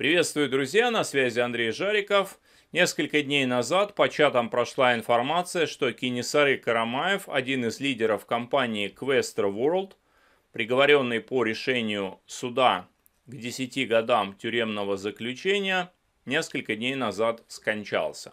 Приветствую, друзья, на связи Андрей Жариков. Несколько дней назад по чатам прошла информация, что Кинесары Карамаев, один из лидеров компании Квестер World, приговоренный по решению суда к 10 годам тюремного заключения, несколько дней назад скончался.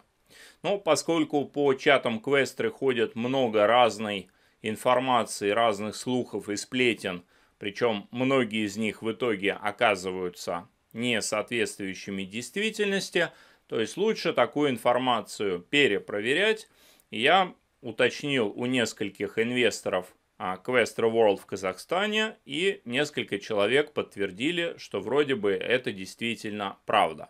Но поскольку по чатам Квестры ходят много разной информации, разных слухов и сплетен, причем многие из них в итоге оказываются не соответствующими действительности. То есть лучше такую информацию перепроверять. Я уточнил у нескольких инвесторов а, Questro World в Казахстане, и несколько человек подтвердили, что вроде бы это действительно правда.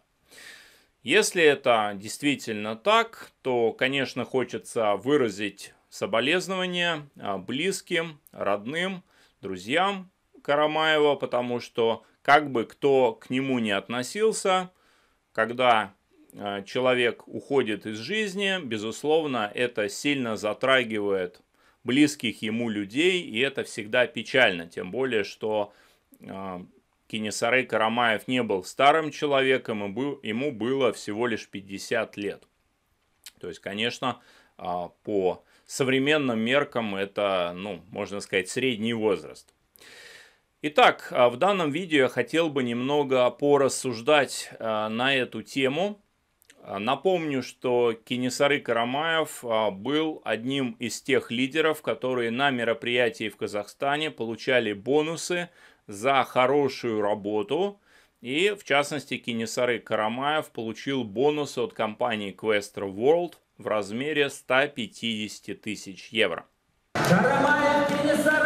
Если это действительно так, то, конечно, хочется выразить соболезнования а, близким, родным, друзьям Карамаева, потому что как бы кто к нему не относился, когда э, человек уходит из жизни, безусловно, это сильно затрагивает близких ему людей, и это всегда печально, тем более, что э, Кинесары Карамаев не был старым человеком, ему было всего лишь 50 лет. То есть, конечно, э, по современным меркам это, ну, можно сказать, средний возраст. Итак, а, в данном видео я хотел бы немного порассуждать а, на эту тему. А, напомню, что Кенесары Карамаев был одним из тех лидеров, которые на мероприятии в Казахстане получали бонусы за хорошую работу. И в частности Кенесары Карамаев получил бонусы от компании Quester World в размере 150 тысяч евро. Карамаев, Кенесары!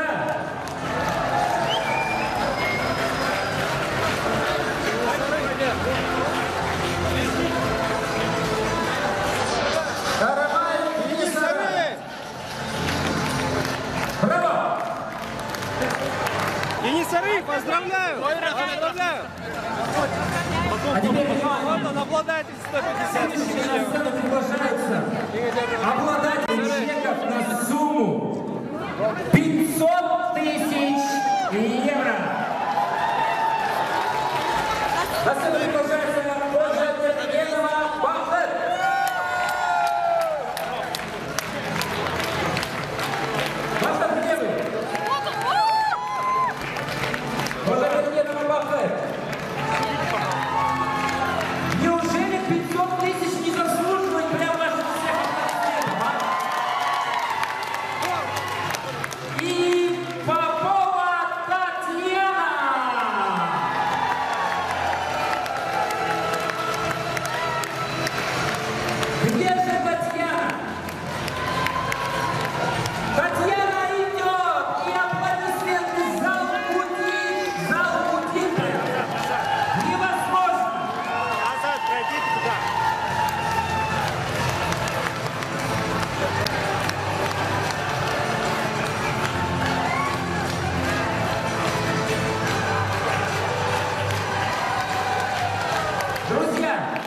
Друзья,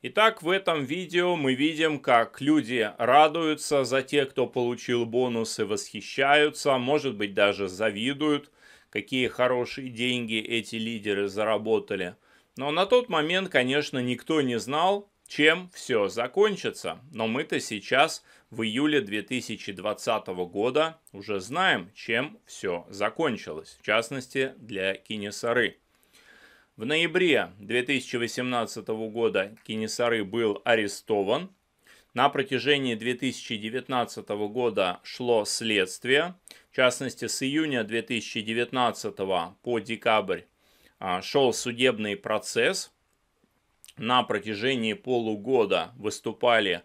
Итак, в этом видео мы видим, как люди радуются за те, кто получил бонусы, восхищаются, может быть даже завидуют, какие хорошие деньги эти лидеры заработали. Но на тот момент, конечно, никто не знал, чем все закончится. Но мы-то сейчас в июле 2020 года уже знаем, чем все закончилось, в частности для Кинесары. В ноябре 2018 года Кинесары был арестован. На протяжении 2019 года шло следствие, в частности с июня 2019 по декабрь а, шел судебный процесс. На протяжении полугода выступали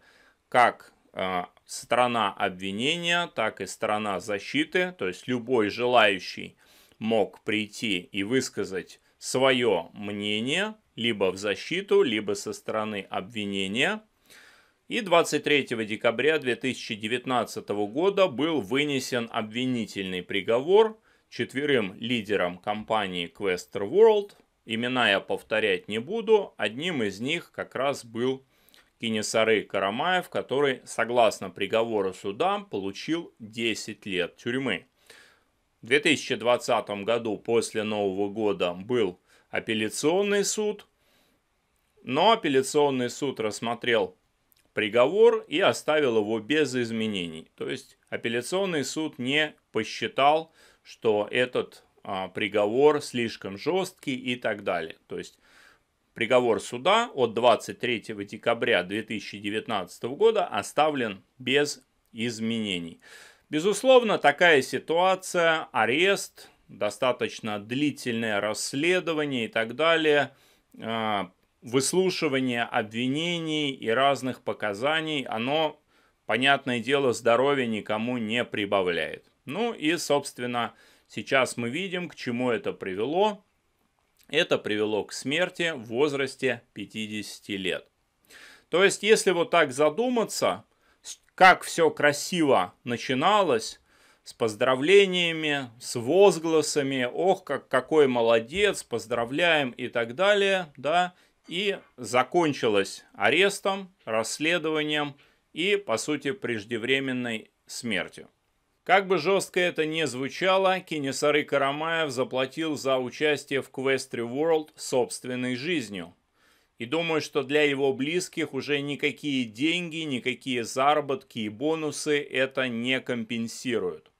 как а, сторона обвинения, так и сторона защиты, то есть любой желающий мог прийти и высказать свое мнение либо в защиту, либо со стороны обвинения. И 23 декабря 2019 года был вынесен обвинительный приговор четверым лидерам компании Quester World. Имена я повторять не буду, одним из них как раз был Кинесары Карамаев, который, согласно приговору суда, получил 10 лет тюрьмы. В 2020 году после Нового года был апелляционный суд, но апелляционный суд рассмотрел приговор и оставил его без изменений. То есть апелляционный суд не посчитал, что этот а, приговор слишком жесткий и так далее. То есть Приговор суда от 23 декабря 2019 года оставлен без изменений. Безусловно, такая ситуация, арест, достаточно длительное расследование и так далее, э, выслушивание обвинений и разных показаний, оно, понятное дело, здоровья никому не прибавляет. Ну и, собственно, сейчас мы видим, к чему это привело. Это привело к смерти в возрасте 50 лет. То есть, если вот так задуматься, как все красиво начиналось, с поздравлениями, с возгласами, ох, как, какой молодец, поздравляем и так далее, да, и закончилось арестом, расследованием и, по сути, преждевременной смертью. Как бы жестко это ни звучало, Кинесары Карамаев заплатил за участие в Questry World собственной жизнью. И думаю, что для его близких уже никакие деньги, никакие заработки и бонусы это не компенсируют.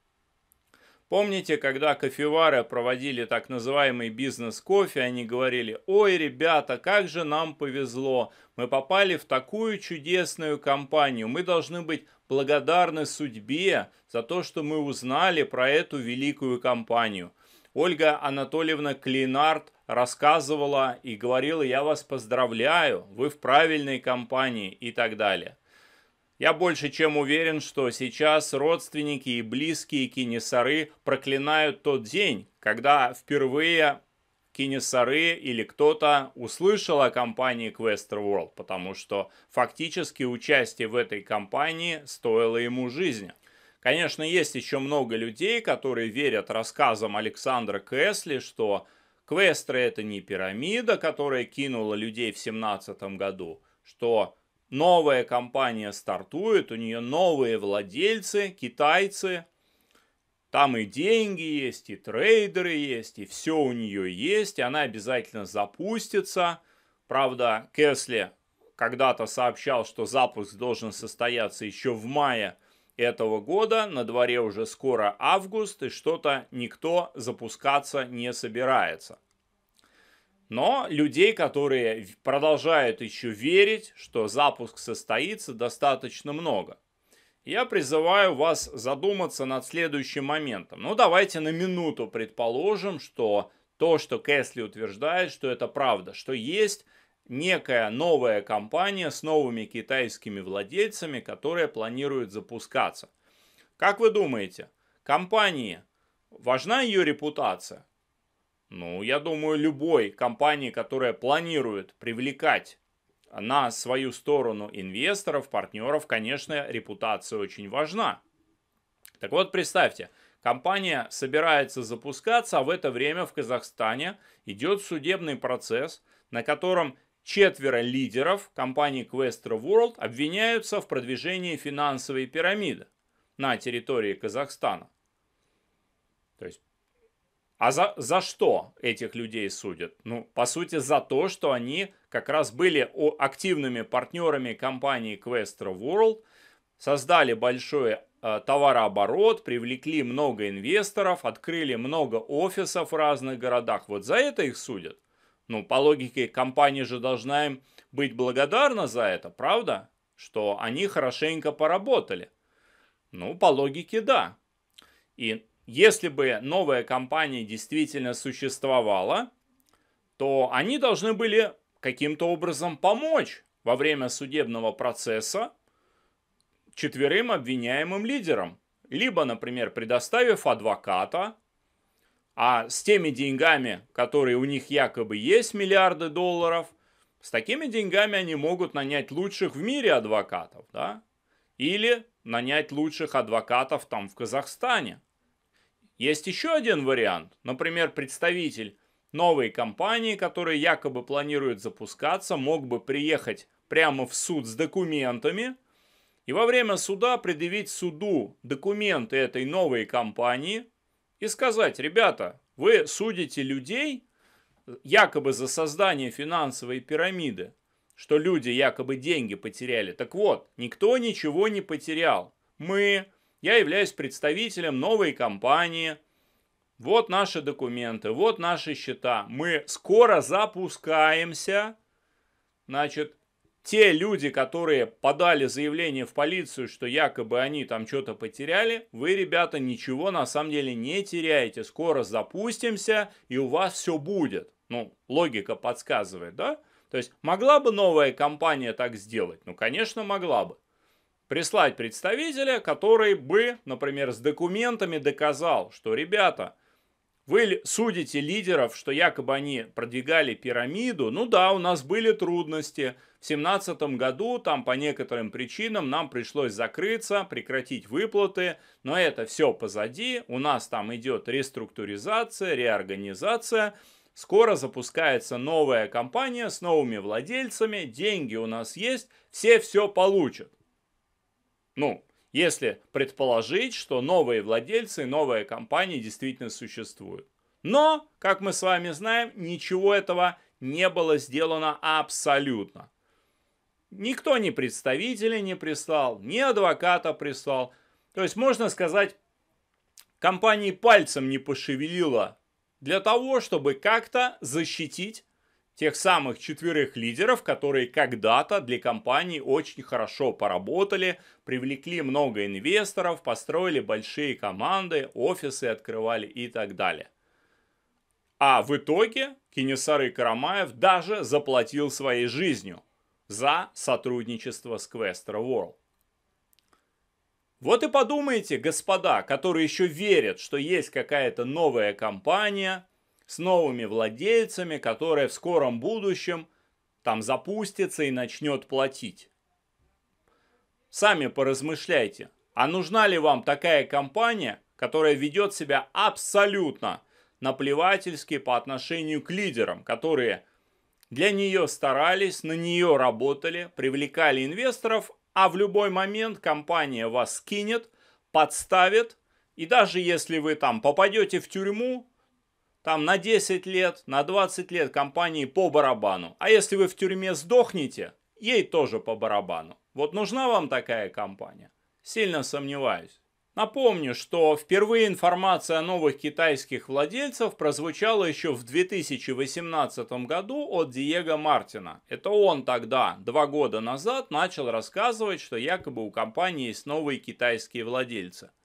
Помните, когда кофевары проводили так называемый бизнес-кофе, они говорили, ой, ребята, как же нам повезло, мы попали в такую чудесную компанию, мы должны быть благодарны судьбе за то, что мы узнали про эту великую компанию. Ольга Анатольевна Клинард рассказывала и говорила, я вас поздравляю, вы в правильной компании и так далее. Я больше чем уверен, что сейчас родственники и близкие Кинесары проклинают тот день, когда впервые Кинесары или кто-то услышал о компании Questworld, потому что фактически участие в этой компании стоило ему жизни. Конечно, есть еще много людей, которые верят рассказам Александра Кэсли, что Квестры это не пирамида, которая кинула людей в 17 году, что новая компания стартует, у нее новые владельцы, китайцы, там и деньги есть, и трейдеры есть, и все у нее есть, и она обязательно запустится. Правда, Кесли когда-то сообщал, что запуск должен состояться еще в мае этого года, на дворе уже скоро август, и что-то никто запускаться не собирается. Но людей, которые продолжают еще верить, что запуск состоится, достаточно много. Я призываю вас задуматься над следующим моментом. Ну, давайте на минуту предположим, что то, что Кэсли утверждает, что это правда, что есть некая новая компания с новыми китайскими владельцами, которая планирует запускаться. Как вы думаете, компании важна ее репутация? Ну, я думаю, любой компании, которая планирует привлекать на свою сторону инвесторов, партнеров, конечно, репутация очень важна. Так вот, представьте, компания собирается запускаться, а в это время в Казахстане идет судебный процесс, на котором четверо лидеров компании Questra World обвиняются в продвижении финансовой пирамиды на территории Казахстана. То есть а за, за что этих людей судят? Ну, по сути, за то, что они как раз были активными партнерами компании Questra World, создали большой э, товарооборот, привлекли много инвесторов, открыли много офисов в разных городах. Вот за это их судят. Ну, по логике, компания же должна им быть благодарна за это, правда? Что они хорошенько поработали. Ну, по логике, да. И если бы новая компания действительно существовала, то они должны были каким-то образом помочь во время судебного процесса четверым обвиняемым лидерам. Либо, например, предоставив адвоката, а с теми деньгами, которые у них якобы есть, миллиарды долларов, с такими деньгами они могут нанять лучших в мире адвокатов, да? Или нанять лучших адвокатов там в Казахстане – есть еще один вариант, например, представитель новой компании, которая якобы планирует запускаться, мог бы приехать прямо в суд с документами и во время суда предъявить суду документы этой новой компании и сказать, ребята, вы судите людей якобы за создание финансовой пирамиды, что люди якобы деньги потеряли. Так вот, никто ничего не потерял. Мы, я являюсь представителем новой компании. Вот наши документы, вот наши счета. Мы скоро запускаемся. Значит, те люди, которые подали заявление в полицию, что якобы они там что-то потеряли, вы, ребята, ничего на самом деле не теряете. Скоро запустимся, и у вас все будет. Ну, логика подсказывает, да? То есть могла бы новая компания так сделать? Ну, конечно, могла бы прислать представителя, который бы, например, с документами доказал, что, ребята, вы судите лидеров, что якобы они продвигали пирамиду. Ну да, у нас были трудности. В семнадцатом году там по некоторым причинам нам пришлось закрыться, прекратить выплаты. Но это все позади. У нас там идет реструктуризация, реорганизация. Скоро запускается новая компания с новыми владельцами. Деньги у нас есть. Все все получат. Ну, если предположить, что новые владельцы, новые компании действительно существуют. Но, как мы с вами знаем, ничего этого не было сделано абсолютно. Никто ни представителя не прислал, ни адвоката прислал. То есть, можно сказать, компании пальцем не пошевелила для того, чтобы как-то защитить тех самых четверых лидеров, которые когда-то для компании очень хорошо поработали, привлекли много инвесторов, построили большие команды, офисы открывали и так далее. А в итоге Кинесары Карамаев даже заплатил своей жизнью за сотрудничество с Квестер World. Вот и подумайте, господа, которые еще верят, что есть какая-то новая компания – с новыми владельцами, которые в скором будущем там запустится и начнет платить. Сами поразмышляйте, а нужна ли вам такая компания, которая ведет себя абсолютно наплевательски по отношению к лидерам, которые для нее старались, на нее работали, привлекали инвесторов, а в любой момент компания вас скинет, подставит, и даже если вы там попадете в тюрьму, там на 10 лет, на 20 лет компании по барабану. А если вы в тюрьме сдохнете, ей тоже по барабану. Вот нужна вам такая компания? Сильно сомневаюсь. Напомню, что впервые информация о новых китайских владельцев прозвучала еще в 2018 году от Диего Мартина. Это он тогда, два года назад, начал рассказывать, что якобы у компании есть новые китайские владельцы –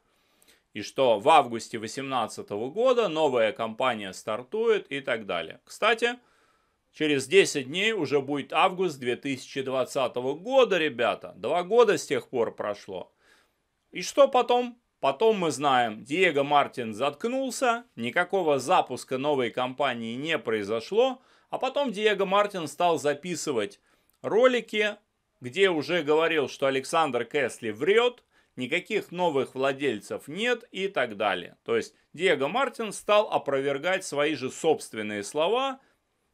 и что в августе 2018 года новая компания стартует и так далее. Кстати, через 10 дней уже будет август 2020 года, ребята. Два года с тех пор прошло. И что потом? Потом мы знаем, Диего Мартин заткнулся, никакого запуска новой компании не произошло, а потом Диего Мартин стал записывать ролики, где уже говорил, что Александр Кэсли врет – никаких новых владельцев нет и так далее. То есть Диего Мартин стал опровергать свои же собственные слова,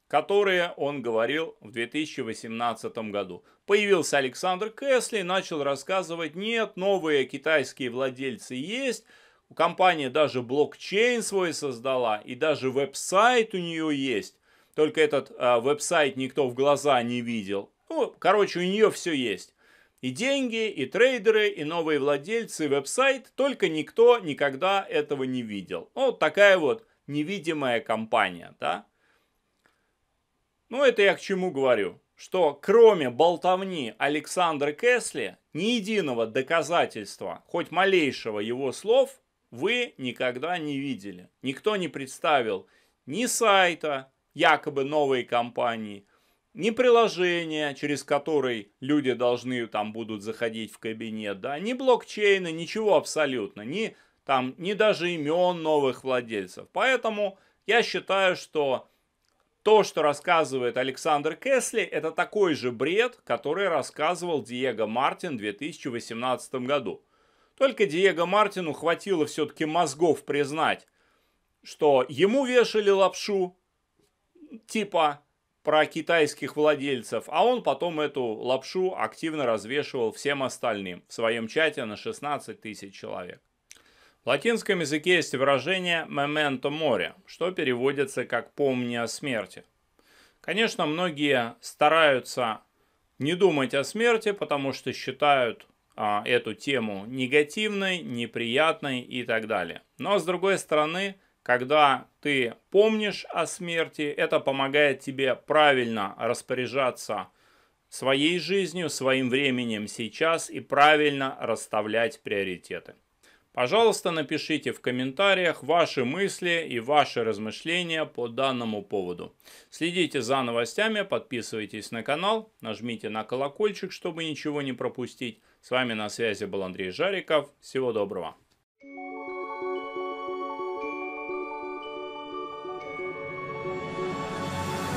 которые он говорил в 2018 году. Появился Александр Кэсли начал рассказывать, нет, новые китайские владельцы есть, компания даже блокчейн свой создала, и даже веб-сайт у нее есть. Только этот э, веб-сайт никто в глаза не видел. Ну, короче, у нее все есть. И деньги, и трейдеры, и новые владельцы, веб-сайт, только никто никогда этого не видел. Ну, вот такая вот невидимая компания, да? Ну, это я к чему говорю? Что кроме болтовни Александра Кесли, ни единого доказательства, хоть малейшего его слов, вы никогда не видели. Никто не представил ни сайта, якобы новой компании – не приложение, через которое люди должны там будут заходить в кабинет, да, ни блокчейна, ничего абсолютно, ни там, ни даже имен новых владельцев. Поэтому я считаю, что то, что рассказывает Александр Кесли, это такой же бред, который рассказывал Диего Мартин в 2018 году. Только Диего Мартину хватило все-таки мозгов признать, что ему вешали лапшу, типа про китайских владельцев, а он потом эту лапшу активно развешивал всем остальным в своем чате на 16 тысяч человек. В латинском языке есть выражение «memento mori», что переводится как «помни о смерти». Конечно, многие стараются не думать о смерти, потому что считают а, эту тему негативной, неприятной и так далее. Но с другой стороны, когда ты помнишь о смерти, это помогает тебе правильно распоряжаться своей жизнью, своим временем сейчас и правильно расставлять приоритеты. Пожалуйста, напишите в комментариях ваши мысли и ваши размышления по данному поводу. Следите за новостями, подписывайтесь на канал, нажмите на колокольчик, чтобы ничего не пропустить. С вами на связи был Андрей Жариков. Всего доброго.